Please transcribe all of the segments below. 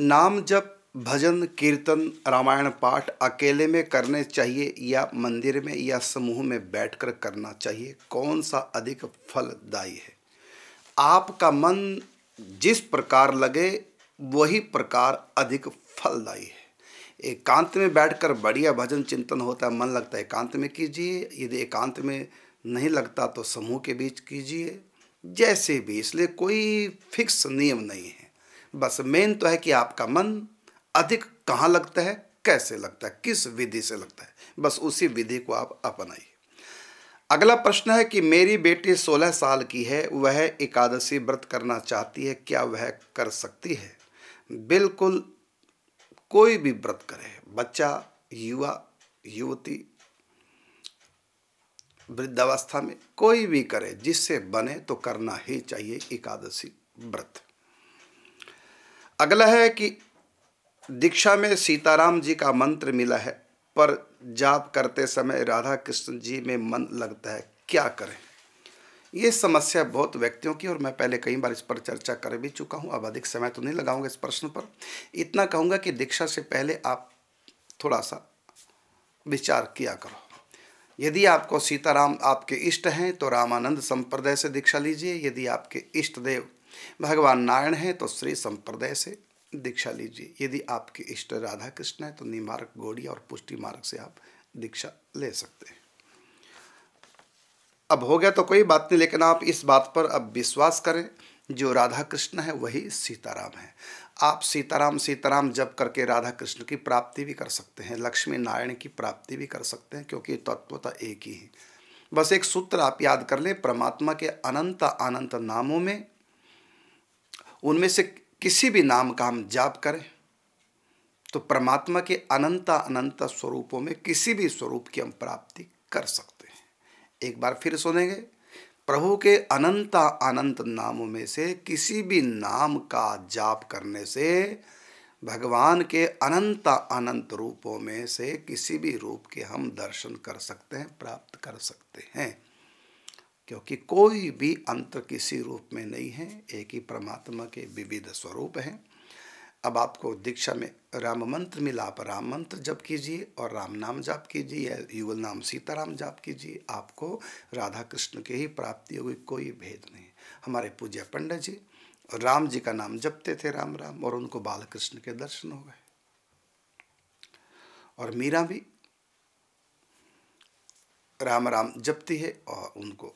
नाम जब भजन कीर्तन रामायण पाठ अकेले में करने चाहिए या मंदिर में या समूह में बैठकर करना चाहिए कौन सा अधिक फलदायी है आपका मन जिस प्रकार लगे वही प्रकार अधिक फलदायी है एकांत में बैठकर बढ़िया भजन चिंतन होता है मन लगता है एकांत में कीजिए यदि एकांत में नहीं लगता तो समूह के बीच कीजिए जैसे भी इसलिए कोई फिक्स नियम नहीं है बस मेन तो है कि आपका मन अधिक कहाँ लगता है कैसे लगता है किस विधि से लगता है बस उसी विधि को आप अपनाइए अगला प्रश्न है कि मेरी बेटी 16 साल की है वह एकादशी व्रत करना चाहती है क्या वह कर सकती है बिल्कुल कोई भी व्रत करे बच्चा युवा युवती वृद्धावस्था में कोई भी करे जिससे बने तो करना ही चाहिए एकादशी व्रत अगला है कि दीक्षा में सीताराम जी का मंत्र मिला है पर जाप करते समय राधा कृष्ण जी में मन लगता है क्या करें ये समस्या बहुत व्यक्तियों की और मैं पहले कई बार इस पर चर्चा कर भी चुका हूँ अब अधिक समय तो नहीं लगाऊंगा इस प्रश्न पर इतना कहूँगा कि दीक्षा से पहले आप थोड़ा सा विचार किया करो यदि आपको सीताराम आपके इष्ट हैं तो रामानंद संप्रदाय से दीक्षा लीजिए यदि आपके इष्ट देव भगवान नारायण है तो श्री संप्रदाय से दीक्षा लीजिए यदि आपके इष्ट राधा कृष्ण है तो निमार्ग गोड़ी और पुष्टि मार्ग से आप दीक्षा ले सकते हैं अब हो गया तो कोई बात नहीं लेकिन आप इस बात पर अब विश्वास करें जो राधा कृष्ण है वही सीताराम है आप सीताराम सीताराम जप करके राधा कृष्ण की प्राप्ति भी कर सकते हैं लक्ष्मी नारायण की प्राप्ति भी कर सकते हैं क्योंकि तत्वता एक ही है बस एक सूत्र आप याद कर लें परमात्मा के अनंत अनंत नामों में उनमें से किसी भी नाम का हम जाप करें तो परमात्मा के अनंता अनंत स्वरूपों में किसी भी स्वरूप की हम प्राप्ति कर सकते हैं एक बार फिर सुनेंगे प्रभु के अनंता अनंत नामों में से किसी भी नाम का जाप करने से भगवान के अनंता अनंत रूपों में से किसी भी रूप के हम दर्शन कर सकते हैं प्राप्त कर सकते हैं क्योंकि कोई भी अंत किसी रूप में नहीं है एक ही परमात्मा के विविध स्वरूप हैं अब आपको दीक्षा में राम मंत्र मिला आप राम मंत्र जप कीजिए और राम नाम जाप कीजिए या युगल नाम सीताराम जाप कीजिए आपको राधा कृष्ण के ही प्राप्ति होगी कोई भेद नहीं हमारे पूज्य पंडित जी राम जी का नाम जपते थे राम राम और उनको बाल कृष्ण के दर्शन हो गए और मीरा भी राम राम जपती है और उनको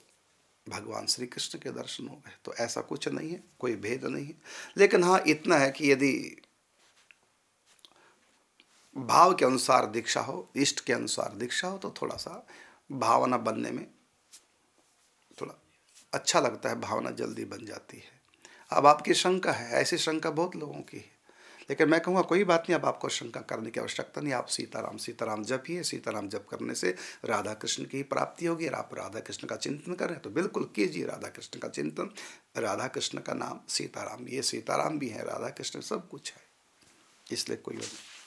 भगवान श्री कृष्ण के दर्शन हो गए तो ऐसा कुछ नहीं है कोई भेद नहीं है लेकिन हाँ इतना है कि यदि भाव के अनुसार दीक्षा हो इष्ट के अनुसार दीक्षा हो तो थोड़ा सा भावना बनने में थोड़ा अच्छा लगता है भावना जल्दी बन जाती है अब आपकी शंका है ऐसी शंका बहुत लोगों की है लेकिन मैं कहूँगा कोई बात नहीं अब आपको शंका करने की आवश्यकता नहीं आप सीताराम सीताराम ही सीताराम जप करने से राधा कृष्ण की प्राप्ति होगी और आप राधा कृष्ण का चिंतन कर रहे हैं तो बिल्कुल कीजिए राधा कृष्ण का चिंतन राधा कृष्ण का नाम सीताराम ये सीताराम भी है राधा कृष्ण सब कुछ है इसलिए कोई